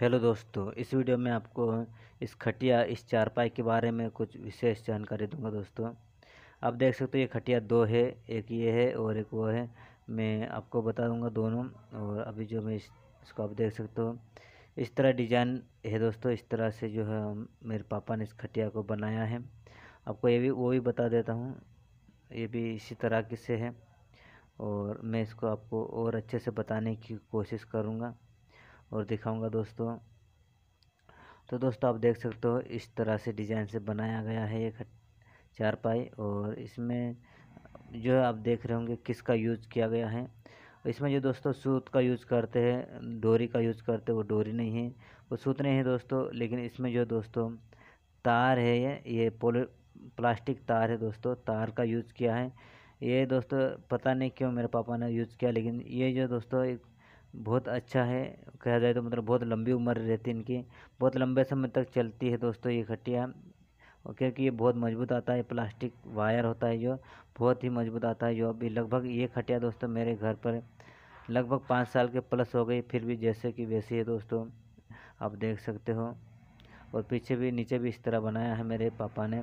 hello दोस्तों इस video में आपको इस खटिया इस चारपाई के बारे में कुछ विशेष जानकारी दूंगा दोस्तों आप देख सकते हो ये खटिया दो है एक ये है और एक वो है मैं आपको बता दूंगा दोनों और अभी जो मैं इस, इसको आप देख सकते हो इस तरह डिज़ाइन है दोस्तों इस तरह से जो है मेरे पापा ने इस खटिया को बनाया है आपको ये भी वो भी बता देता हूँ ये भी इसी तरह की से है और मैं इसको आपको और अच्छे से बताने की कोशिश करूँगा और दिखाऊंगा दोस्तों तो दोस्तों आप देख सकते हो इस तरह से डिज़ाइन से बनाया गया है ये चारपाई और इसमें जो है आप देख रहे होंगे किसका यूज़ किया गया है इसमें जो दोस्तों सूत का यूज़ करते हैं डोरी का यूज़ करते हैं वो डोरी नहीं है वो सूत नहीं है दोस्तों लेकिन इसमें जो दोस्तों तार है ये ये पोल प्लास्टिक तार है दोस्तों तार का यूज़ किया है ये दोस्तों पता नहीं क्यों मेरे पापा ने यूज़ किया लेकिन ये जो दोस्तों एक बहुत अच्छा है कहा जाए तो मतलब बहुत लंबी उम्र रहती है इनकी बहुत लंबे समय तक चलती है दोस्तों ये खटिया क्योंकि ये बहुत मजबूत आता है प्लास्टिक वायर होता है जो बहुत ही मजबूत आता है जो अभी लगभग ये खटिया दोस्तों मेरे घर पर लगभग पाँच साल के प्लस हो गई फिर भी जैसे कि वैसी है दोस्तों आप देख सकते हो और पीछे भी नीचे भी इस तरह बनाया है मेरे पापा ने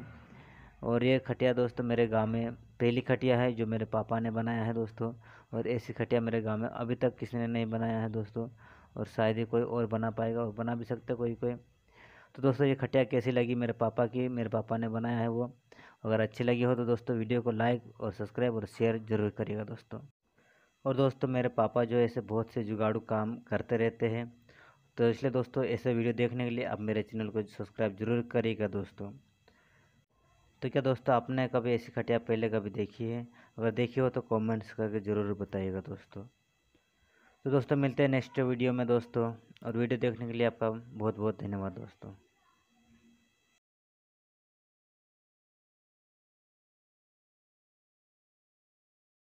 और ये खटिया दोस्तों मेरे गांव में पहली खटिया है जो मेरे पापा ने बनाया है दोस्तों और ऐसी खटिया मेरे गांव में अभी तक किसी ने नहीं बनाया है दोस्तों और शायद ही कोई और बना पाएगा और बना भी सकता कोई कोई तो दोस्तों ये खटिया कैसी लगी मेरे पापा की मेरे पापा ने बनाया है वो अगर अच्छी लगी हो तो दोस्तों वीडियो को लाइक और सब्सक्राइब और शेयर ज़रूर करिएगा दोस्तों और दोस्तों मेरे पापा जो ऐसे बहुत से जुगाड़ू काम करते रहते हैं तो इसलिए दोस्तों ऐसे वीडियो देखने के लिए आप मेरे चैनल को सब्सक्राइब जरूर करिएगा दोस्तों तो क्या दोस्तों आपने कभी ऐसी खटिया पहले कभी देखी है अगर देखी हो तो कमेंट्स करके ज़रूर बताइएगा दोस्तों तो दोस्तों मिलते हैं नेक्स्ट वीडियो में दोस्तों और वीडियो देखने के लिए आपका बहुत बहुत धन्यवाद दोस्तों